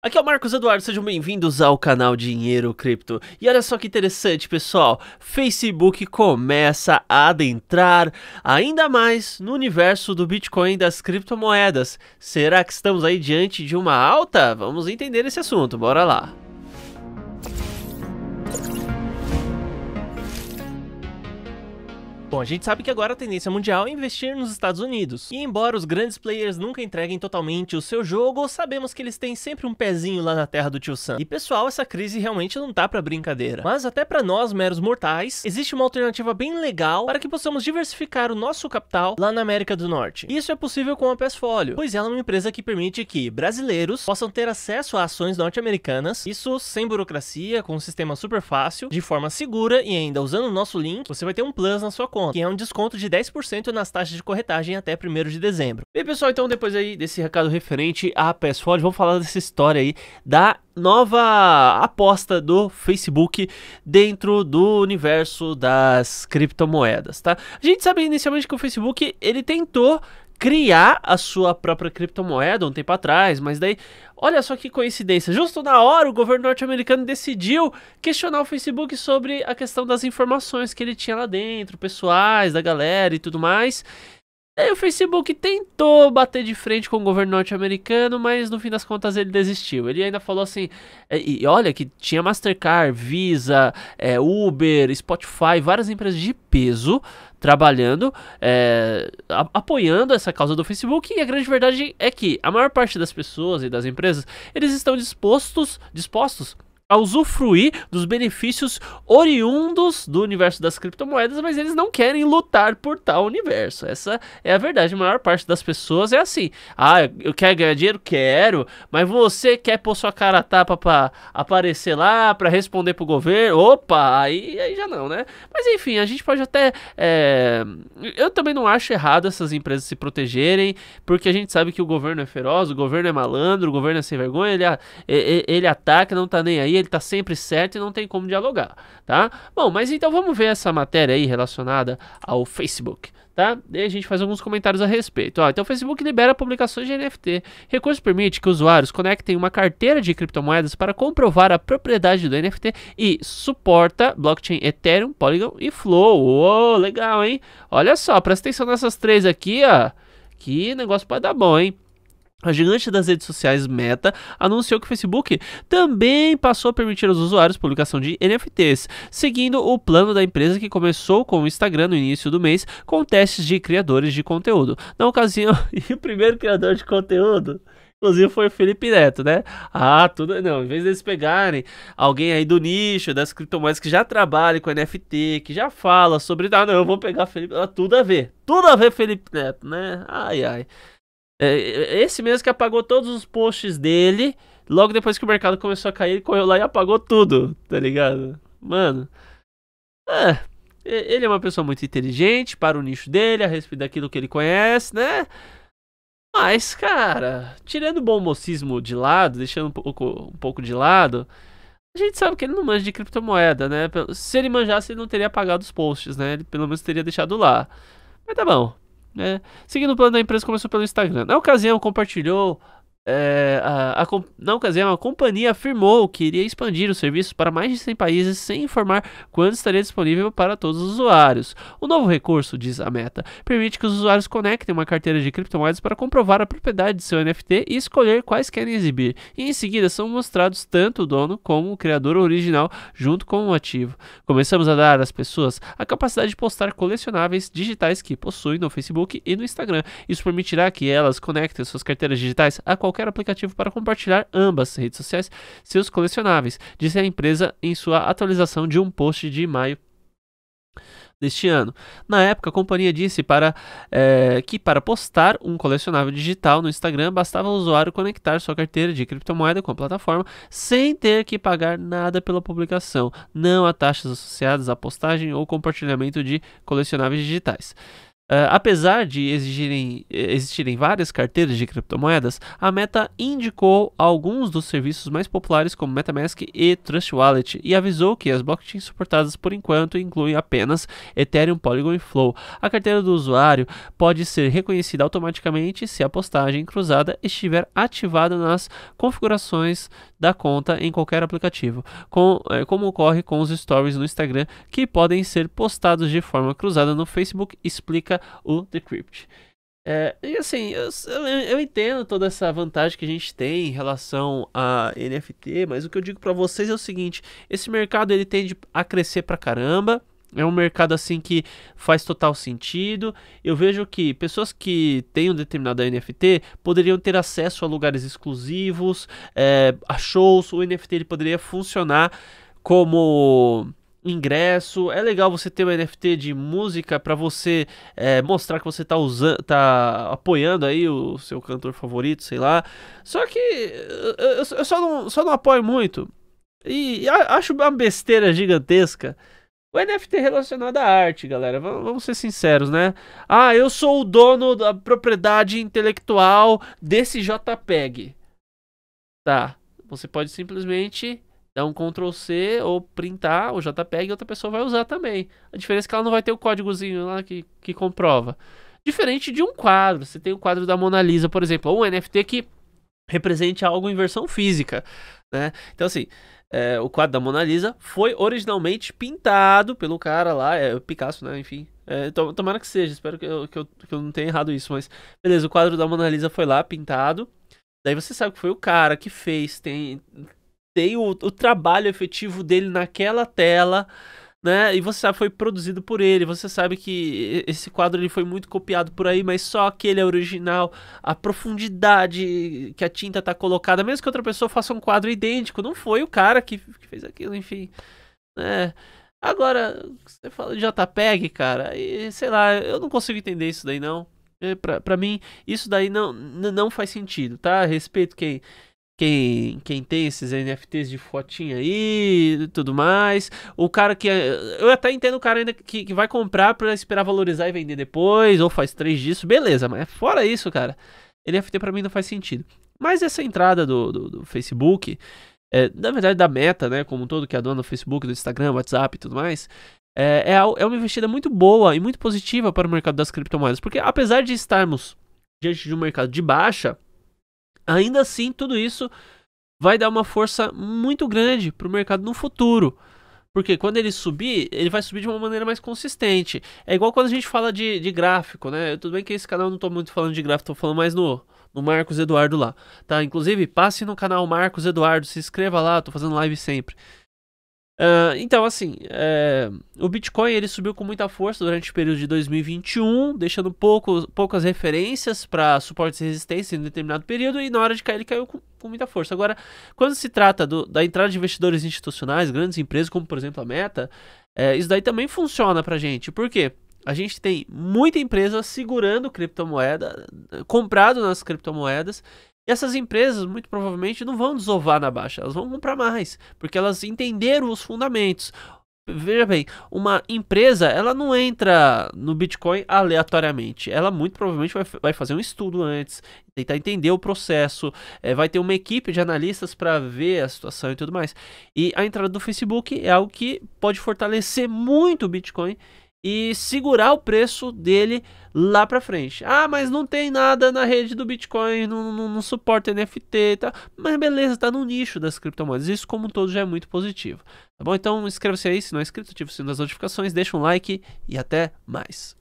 Aqui é o Marcos Eduardo, sejam bem-vindos ao canal Dinheiro Cripto. E olha só que interessante, pessoal, Facebook começa a adentrar ainda mais no universo do Bitcoin e das criptomoedas. Será que estamos aí diante de uma alta? Vamos entender esse assunto, bora lá. Bom, a gente sabe que agora a tendência mundial é investir nos Estados Unidos. E embora os grandes players nunca entreguem totalmente o seu jogo, sabemos que eles têm sempre um pezinho lá na terra do tio Sam. E pessoal, essa crise realmente não tá pra brincadeira. Mas até para nós, meros mortais, existe uma alternativa bem legal para que possamos diversificar o nosso capital lá na América do Norte. E isso é possível com a Pesfolio, pois ela é uma empresa que permite que brasileiros possam ter acesso a ações norte-americanas, isso sem burocracia, com um sistema super fácil, de forma segura e ainda usando o nosso link, você vai ter um plus na sua conta conta, que é um desconto de 10% nas taxas de corretagem até 1 de dezembro. Bem, pessoal, então depois aí desse recado referente à PS Ford, vamos falar dessa história aí da nova aposta do Facebook dentro do universo das criptomoedas, tá? A gente sabe inicialmente que o Facebook ele tentou criar a sua própria criptomoeda um tempo atrás, mas daí, olha só que coincidência, justo na hora o governo norte-americano decidiu questionar o Facebook sobre a questão das informações que ele tinha lá dentro, pessoais, da galera e tudo mais, Aí é, o Facebook tentou bater de frente com o governo norte-americano, mas no fim das contas ele desistiu. Ele ainda falou assim: é, e, e olha que tinha Mastercard, Visa, é, Uber, Spotify, várias empresas de peso trabalhando, é, a, apoiando essa causa do Facebook. E a grande verdade é que a maior parte das pessoas e das empresas eles estão dispostos, dispostos a usufruir dos benefícios oriundos do universo das criptomoedas, mas eles não querem lutar por tal universo. Essa é a verdade. A maior parte das pessoas é assim: ah, eu quero ganhar dinheiro? Quero, mas você quer pôr sua cara a tapa pra aparecer lá, pra responder pro governo? Opa, aí, aí já não, né? Mas enfim, a gente pode até. É... Eu também não acho errado essas empresas se protegerem, porque a gente sabe que o governo é feroz, o governo é malandro, o governo é sem vergonha, ele, ele ataca, não tá nem aí ele tá sempre certo e não tem como dialogar, tá? Bom, mas então vamos ver essa matéria aí relacionada ao Facebook. Tá? E a gente faz alguns comentários a respeito. Ó, então o Facebook libera publicações de NFT. Recurso permite que usuários conectem uma carteira de criptomoedas para comprovar a propriedade do NFT e suporta blockchain Ethereum, Polygon e Flow. Uou, legal, hein? Olha só, presta atenção nessas três aqui, ó. Que negócio pode dar bom, hein? A gigante das redes sociais Meta anunciou que o Facebook também passou a permitir aos usuários publicação de NFTs, seguindo o plano da empresa que começou com o Instagram no início do mês, com testes de criadores de conteúdo. Na ocasião, e o primeiro criador de conteúdo Inclusive foi o Felipe Neto, né? Ah, tudo. Não, em vez deles pegarem alguém aí do nicho, das criptomoedas que já trabalha com NFT, que já fala sobre. Ah, não, eu vou pegar Felipe. Ah, tudo a ver. Tudo a ver, Felipe Neto, né? Ai, ai. É, é, esse mesmo que apagou todos os posts dele. Logo depois que o mercado começou a cair, ele correu lá e apagou tudo, tá ligado? Mano. É, ele é uma pessoa muito inteligente para o nicho dele, a respeito daquilo que ele conhece, né? Mas, cara, tirando o bom mocismo de lado, deixando um pouco, um pouco de lado, a gente sabe que ele não manja de criptomoeda, né? Se ele manjasse, ele não teria apagado os posts, né? Ele pelo menos teria deixado lá. Mas tá bom. Né? Seguindo o plano da empresa, começou pelo Instagram. Na ocasião, compartilhou é, a, a, na ocasião, a companhia afirmou que iria expandir o serviço para mais de 100 países sem informar quando estaria disponível para todos os usuários. O novo recurso, diz a Meta, permite que os usuários conectem uma carteira de criptomoedas para comprovar a propriedade de seu NFT e escolher quais querem exibir, e em seguida são mostrados tanto o dono como o criador original junto com o ativo. Começamos a dar às pessoas a capacidade de postar colecionáveis digitais que possuem no Facebook e no Instagram. Isso permitirá que elas conectem suas carteiras digitais a qualquer qualquer aplicativo para compartilhar ambas redes sociais seus colecionáveis, disse a empresa em sua atualização de um post de maio deste ano. Na época, a companhia disse para, é, que para postar um colecionável digital no Instagram bastava o usuário conectar sua carteira de criptomoeda com a plataforma sem ter que pagar nada pela publicação, não há taxas associadas à postagem ou compartilhamento de colecionáveis digitais. Uh, apesar de existirem, eh, existirem várias carteiras de criptomoedas, a Meta indicou alguns dos serviços mais populares como MetaMask e Trust Wallet e avisou que as blockchains suportadas por enquanto incluem apenas Ethereum, Polygon e Flow. A carteira do usuário pode ser reconhecida automaticamente se a postagem cruzada estiver ativada nas configurações da conta em qualquer aplicativo, com, eh, como ocorre com os stories no Instagram que podem ser postados de forma cruzada no Facebook, explica o Decrypt. É, e assim, eu, eu, entendo toda essa vantagem que a gente tem em relação a NFT, mas o que eu digo para vocês é o seguinte: esse mercado ele tende a crescer pra caramba. É um mercado assim que faz total sentido. Eu vejo que pessoas que têm um determinado NFT poderiam ter acesso a lugares exclusivos, é, a shows. O NFT ele poderia funcionar como ingresso. É legal você ter um NFT de música para você é, mostrar que você tá usando, tá apoiando aí o seu cantor favorito, sei lá. Só que eu, eu só, não, só não apoio muito. E, e acho uma besteira gigantesca. O NFT relacionado à arte, galera, vamos ser sinceros, né? Ah, eu sou o dono da propriedade intelectual desse JPEG. Tá, você pode simplesmente um Ctrl C ou printar o JPEG e outra pessoa vai usar também. A diferença é que ela não vai ter o códigozinho lá que, que comprova. Diferente de um quadro. Você tem o quadro da Mona Lisa, por exemplo, ou um NFT que represente algo em versão física. Né? Então, assim, é, o quadro da Mona Lisa foi originalmente pintado pelo cara lá, é Picasso, né? Enfim. É, tomara que seja, espero que eu, que, eu, que eu não tenha errado isso, mas beleza, o quadro da Mona Lisa foi lá pintado. Daí você sabe que foi o cara que fez, tem, o, o trabalho efetivo dele naquela tela né? E você sabe foi produzido por ele, você sabe que esse quadro ele foi muito copiado por aí, mas só aquele é original, a profundidade que a tinta tá colocada, mesmo que outra pessoa faça um quadro idêntico, não foi o cara que, que fez aquilo, enfim, né? Agora, você fala de JPEG, cara, e sei lá, eu não consigo entender isso daí não. É, pra, pra mim, isso daí não, não faz sentido, tá? Respeito quem, quem, quem tem esses NFTs de fotinha aí e tudo mais. O cara que. É, eu até entendo o cara ainda que, que vai comprar para esperar valorizar e vender depois, ou faz três disso, beleza, mas fora isso, cara, NFT para mim não faz sentido. Mas essa entrada do, do, do Facebook, é, na verdade da meta, né, como um todo, que é a dona do Facebook, do Instagram, WhatsApp e tudo mais, é, é, é uma investida muito boa e muito positiva para o mercado das criptomoedas, porque apesar de estarmos diante de um mercado de baixa Ainda assim, tudo isso vai dar uma força muito grande para o mercado no futuro. Porque quando ele subir, ele vai subir de uma maneira mais consistente. É igual quando a gente fala de, de gráfico, né? Tudo bem que esse canal eu não estou muito falando de gráfico, estou falando mais no, no Marcos Eduardo lá, tá? Inclusive, passe no canal Marcos Eduardo, se inscreva lá, estou fazendo live sempre. Uh, então, assim, é, o Bitcoin ele subiu com muita força durante o período de 2021, deixando pouco, poucas referências para suportes e resistência em determinado período, e na hora de cair ele caiu com, com muita força. Agora, quando se trata do, da entrada de investidores institucionais, grandes empresas, como por exemplo a Meta, é, isso daí também funciona para gente. Por quê? A gente tem muita empresa segurando criptomoeda, comprado nas criptomoedas, e essas empresas, muito provavelmente, não vão desovar na baixa, elas vão comprar mais, porque elas entenderam os fundamentos. Veja bem, uma empresa, ela não entra no Bitcoin aleatoriamente. Ela muito provavelmente vai, vai fazer um estudo antes, tentar entender o processo, é, vai ter uma equipe de analistas para ver a situação e tudo mais. E a entrada do Facebook é algo que pode fortalecer muito o Bitcoin e segurar o preço dele lá para frente. Ah, mas não tem nada na rede do Bitcoin, não, não, não suporta NFT e tá? tal. Mas beleza, tá no nicho das criptomoedas. Isso, como um todo, já é muito positivo. Tá bom? Então inscreva-se aí se não é inscrito, ative o sino das notificações, deixa um like e até mais.